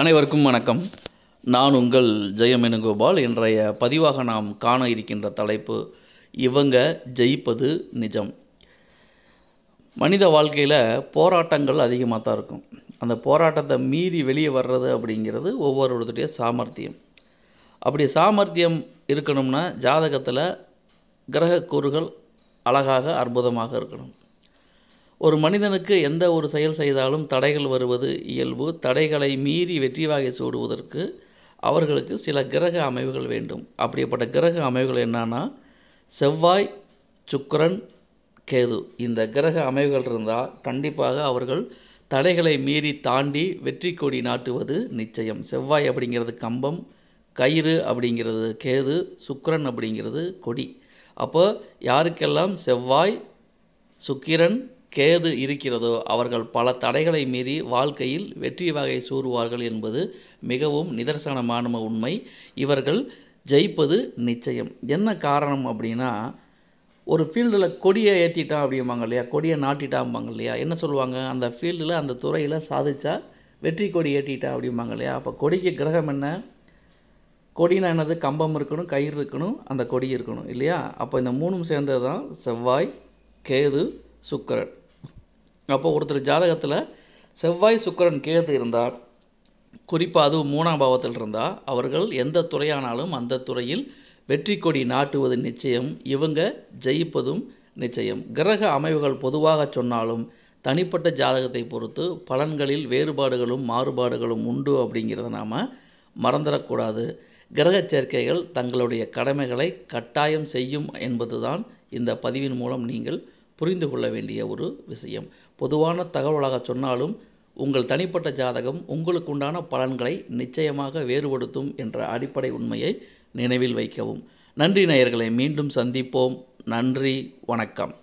அனைவருக்கும் வணக்கம் நான் உங்கள் ஜெயமெனுகோபால் இன்றைய பதிவாக நாம் காண இருக்கின்ற தலைப்பு இவங்க ஜெயிப்பது நிஜம் மனித வாழ்க்கையில் போராட்டங்கள் அதிகமாக தான் இருக்கும் அந்த போராட்டத்தை மீறி வெளியே வர்றது அப்படிங்கிறது ஒவ்வொருத்தருடைய சாமர்த்தியம் அப்படி சாமர்த்தியம் இருக்கணும்னா ஜாதகத்தில் கிரகக்கூறுகள் அழகாக அற்புதமாக இருக்கணும் ஒரு மனிதனுக்கு எந்த ஒரு செயல் செய்தாலும் தடைகள் வருவது இயல்பு தடைகளை மீறி வெற்றி வாகை சூடுவதற்கு அவர்களுக்கு சில கிரக அமைவுகள் வேண்டும் அப்படிப்பட்ட கிரக அமைவுகள் என்னன்னா செவ்வாய் சுக்கரன் கேது இந்த கிரக அமைவுகள் இருந்தால் கண்டிப்பாக அவர்கள் தடைகளை மீறி தாண்டி வெற்றி கொடி நாட்டுவது நிச்சயம் செவ்வாய் அப்படிங்கிறது கம்பம் கயிறு அப்படிங்கிறது கேது சுக்கரன் அப்படிங்கிறது கொடி அப்போ யாருக்கெல்லாம் செவ்வாய் சுக்கிரன் கேது இருக்கிறதோ அவர்கள் பல தடைகளை மீறி வாழ்க்கையில் வெற்றி வகை சூறுவார்கள் என்பது மிகவும் நிதர்சனமான உண்மை இவர்கள் ஜெயிப்பது நிச்சயம் என்ன காரணம் அப்படின்னா ஒரு ஃபீல்டில் கொடியை ஏற்றிட்டான் அப்படிம்பாங்க இல்லையா கொடியை நாட்டிட்டாம்பாங்க இல்லையா என்ன சொல்லுவாங்க அந்த ஃபீல்டில் அந்த துறையில் சாதித்தா வெற்றி கொடி ஏற்றிட்டா அப்படிம்பாங்க இல்லையா அப்போ கொடிக்கு கிரகம் என்ன கொடினா என்னது கம்பம் இருக்கணும் கயிறு இருக்கணும் அந்த கொடி இருக்கணும் இல்லையா அப்போ இந்த மூணும் சேர்ந்தது தான் செவ்வாய் கேது சுக்கரன் அப்போ ஒருத்தர் ஜாதகத்தில் செவ்வாய் சுக்கரன் கேது இருந்தால் குறிப்பாக அதுவும் மூணாம் பாவத்தில் இருந்தால் அவர்கள் எந்த துறையானாலும் அந்த துறையில் வெற்றி கொடி நாட்டுவது நிச்சயம் இவங்க ஜெயிப்பதும் நிச்சயம் கிரக அமைவுகள் பொதுவாக சொன்னாலும் தனிப்பட்ட ஜாதகத்தை பொறுத்து பலன்களில் வேறுபாடுகளும் மாறுபாடுகளும் உண்டு அப்படிங்கிறத நாம் மறந்துடக்கூடாது கிரக சேர்க்கைகள் தங்களுடைய கடமைகளை கட்டாயம் செய்யும் என்பதுதான் இந்த பதிவின் மூலம் நீங்கள் புரிந்து கொள்ள வேண்டிய ஒரு விஷயம் பொதுவான தகவலாக சொன்னாலும் உங்கள் தனிப்பட்ட ஜாதகம் உங்களுக்கு உண்டான பலன்களை நிச்சயமாக வேறுபடுத்தும் என்ற அடிப்படை உண்மையை நினைவில் வைக்கவும் நன்றி நேயர்களை மீண்டும் சந்திப்போம் நன்றி வணக்கம்